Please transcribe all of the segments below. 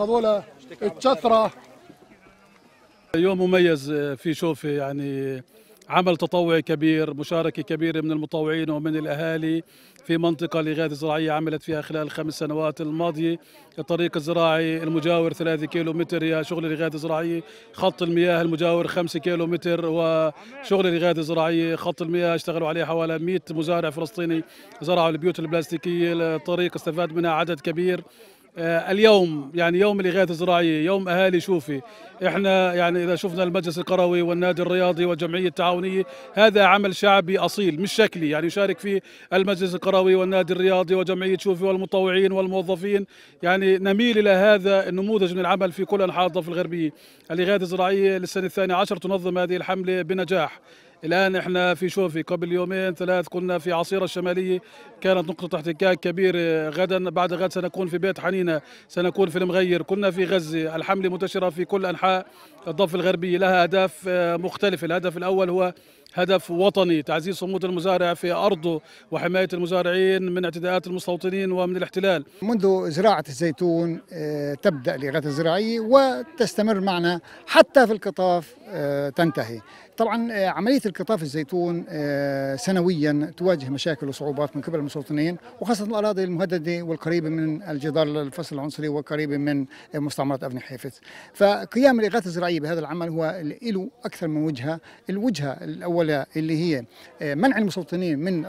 هذول الشطره يوم مميز في شوفي يعني عمل تطوعي كبير مشاركة كبيرة من المطوعين ومن الأهالي في منطقة لغاية الزراعية عملت فيها خلال الخمس سنوات الماضية الطريق الزراعي المجاور 3 كيلو متر يا شغل لغاية الزراعية خط المياه المجاور 5 كيلو متر وشغل لغاية الزراعية خط المياه اشتغلوا عليه حوالي 100 مزارع فلسطيني زرعوا البيوت البلاستيكية الطريق استفاد منها عدد كبير آه، اليوم يعني يوم الاغاثه الزراعيه يوم اهالي شوفي احنا يعني اذا شفنا المجلس القروي والنادي الرياضي والجمعيه التعاونيه هذا عمل شعبي اصيل مش شكلي يعني يشارك فيه المجلس القروي والنادي الرياضي وجمعيه شوفي والمطوعين والموظفين يعني نميل الى هذا النموذج من العمل في كل انحاء الضفه الغربيه الاغاثه الزراعيه للسنه الثانيه عشر تنظم هذه الحمله بنجاح الان احنا في شوفي قبل يومين ثلاث كنا في عصيرة الشمالية كانت نقطة احتكاك كبيرة آه، غدا بعد غد سنكون في بيت حنينة سنكون في المغير كنا في غزة الحملة منتشرة في كل أنحاء الضفة الغربية لها أهداف آه، مختلفة الهدف الأول هو هدف وطني تعزيز صمود المزارع في أرضه وحماية المزارعين من اعتداءات المستوطنين ومن الاحتلال منذ زراعة الزيتون آه، تبدأ الإغاثة الزراعية وتستمر معنا حتى في القطاف تنتهي طبعا آه، عمليه القطاف الزيتون آه، سنويا تواجه مشاكل وصعوبات من قبل المستوطنين وخاصه الاراضي المهدده والقريبه من الجدار الفصل العنصري وقريبه من مستعمرات افني حيفت فقيام الاغاثه الزراعيه بهذا العمل هو له اكثر من وجهه الوجهه الاولى اللي هي آه، منع المستوطنين من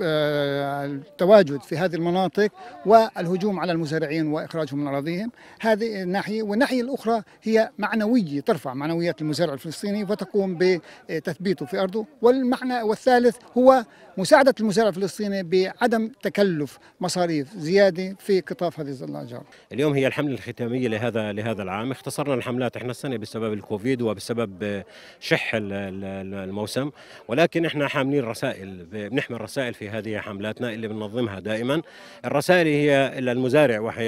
التواجد في هذه المناطق والهجوم على المزارعين واخراجهم من اراضيهم هذه ناحيه والناحيه الاخرى هي معنويه ترفع معنويات المزارع الفلسطيني وتقوم ب تثبيته في أرضه والمعنى والثالث هو مساعدة المزارع الفلسطيني بعدم تكلف مصاريف زيادة في قطاف هذه الأشجار اليوم هي الحملة الختامية لهذا لهذا العام اختصرنا الحملات احنا السنة بسبب الكوفيد وبسبب شح الموسم ولكن احنا حاملين رسائل بنحمل رسائل في هذه حملاتنا اللي بننظمها دائما الرسائل هي للمزارع وهي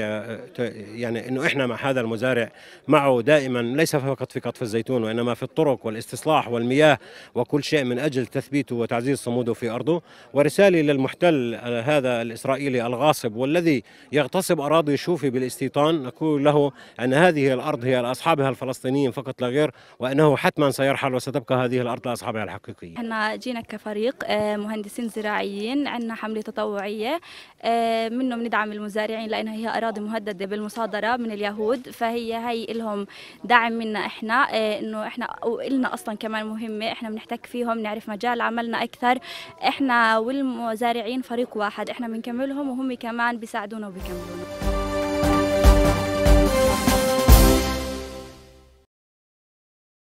يعني انه احنا مع هذا المزارع معه دائما ليس فقط في قطف الزيتون وانما في الطرق والاستصلاح والمياه وكل شيء من اجل تثبيته وتعزيز صموده في ارضه ورسالة للمحتل آه، هذا الإسرائيلي الغاصب والذي يغتصب أراضي الشوفي بالاستيطان نقول له أن هذه الأرض هي لأصحابها الفلسطينيين فقط لا غير وأنه حتما سيرحل وستبقى هذه الأرض لأصحابها الحقيقيين احنا جينا كفريق آه، مهندسين زراعيين عندنا حملة تطوعية آه، منه بندعم المزارعين لأنها هي أراضي مهددة بالمصادرة من اليهود فهي هي لهم دعم منا احنا انه احنا وإلنا اصلا كمان مهمة احنا بنحتك فيهم نعرف مجال عملنا أكثر احنا احنا والمزارعين فريق واحد احنا بنكملهم وهم كمان بيساعدونا وبيكملونا